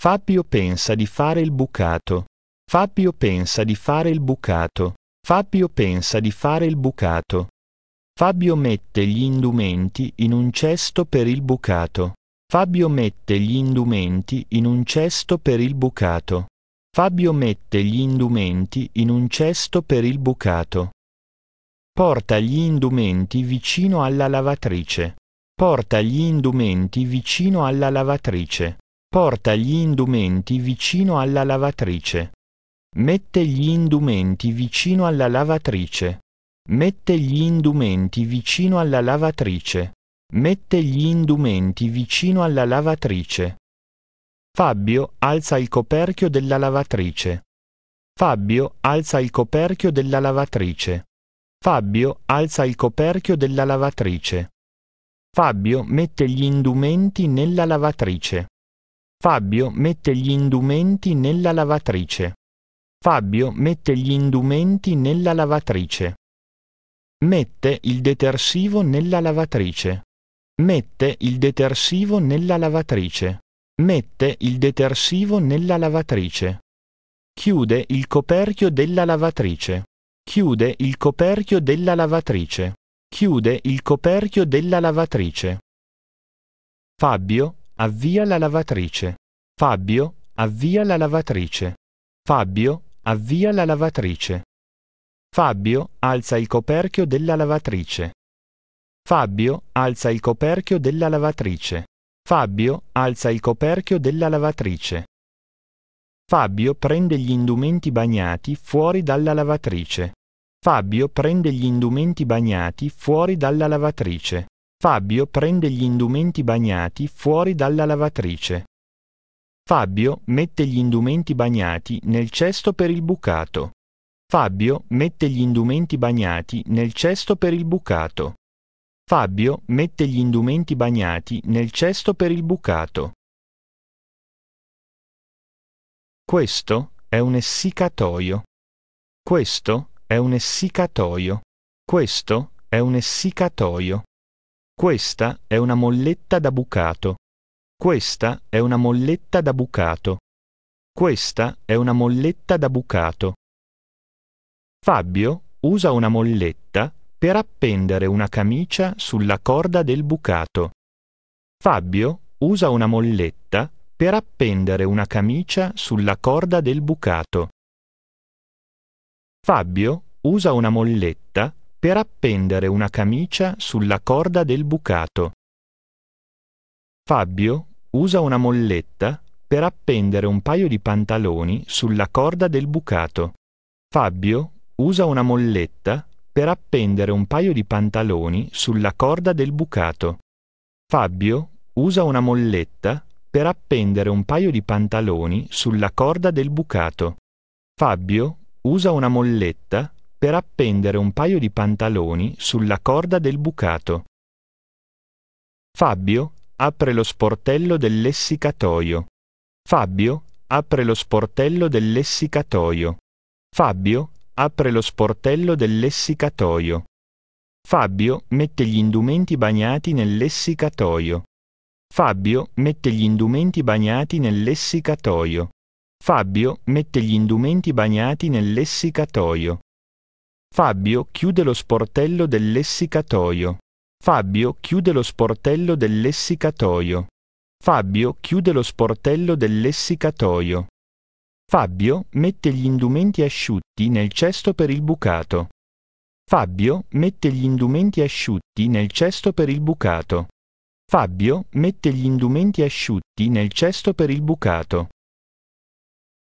Fabio pensa di fare il bucato. Fabio pensa di fare il bucato. Fabio pensa di fare il bucato. Fabio mette gli indumenti in un cesto per il bucato. Fabio mette gli indumenti in un cesto per il bucato. Fabio mette gli indumenti in un cesto per il bucato. Porta gli indumenti vicino alla lavatrice. Porta gli indumenti vicino alla lavatrice. Porta gli indumenti vicino alla lavatrice. Mette gli indumenti vicino alla lavatrice. Mette gli indumenti vicino alla lavatrice. Mette gli indumenti vicino alla lavatrice. Fabio alza il coperchio della lavatrice. Fabio alza il coperchio della lavatrice. Fabio alza il coperchio della lavatrice. Fabio mette gli indumenti nella lavatrice. Fabio mette gli indumenti nella lavatrice. Fabio mette gli indumenti nella lavatrice. Mette il detersivo nella lavatrice. Mette il detersivo nella lavatrice. Mette il detersivo nella lavatrice. Chiude il coperchio della lavatrice. Chiude il coperchio della lavatrice. Chiude il coperchio della lavatrice. Fabio Avvia la lavatrice. Fabio, avvia la lavatrice. Fabio, avvia la lavatrice. Fabio alza il coperchio della lavatrice. Fabio alza il coperchio della lavatrice. Fabio alza il coperchio della lavatrice. Fabio prende gli indumenti bagnati fuori dalla lavatrice. Fabio prende gli indumenti bagnati fuori dalla lavatrice. Fabio prende gli indumenti bagnati fuori dalla lavatrice. Fabio mette gli indumenti bagnati nel cesto per il bucato. Fabio mette gli indumenti bagnati nel cesto per il bucato. Fabio mette gli indumenti bagnati nel cesto per il bucato. Questo è un essiccatoio. Questo è un essiccatoio. Questo è un essiccatoio. Questa è una molletta da bucato. Questa è una molletta da bucato. Questa è una molletta da bucato. Fabio usa una molletta per appendere una camicia sulla corda del bucato. Fabio usa una molletta per appendere una camicia sulla corda del bucato. Fabio usa una molletta per appendere una camicia sulla corda del bucato. Fabio usa una molletta per appendere un paio di pantaloni sulla corda del bucato. Fabio usa una molletta per appendere un paio di pantaloni sulla corda del bucato. Fabio usa una molletta per appendere un paio di pantaloni sulla corda del bucato. Fabio usa una molletta per appendere un paio di pantaloni sulla corda del bucato. Fabio apre lo sportello dell'essicatoio. Fabio apre lo sportello dell'essicatoio. Fabio apre lo sportello dell'essicatoio. Fabio mette gli indumenti bagnati nell'essicatoio. Fabio mette gli indumenti bagnati nell'essicatoio. Fabio mette gli indumenti bagnati nell'essicatoio. Fabio chiude lo sportello del lessicatoio. Fabio chiude lo sportello del lessicatoio. Fabio chiude lo sportello del lessicatoio. Fabio mette gli indumenti asciutti nel cesto per il bucato. Fabio mette gli indumenti asciutti nel cesto per il bucato. Fabio mette gli indumenti asciutti nel cesto per il bucato.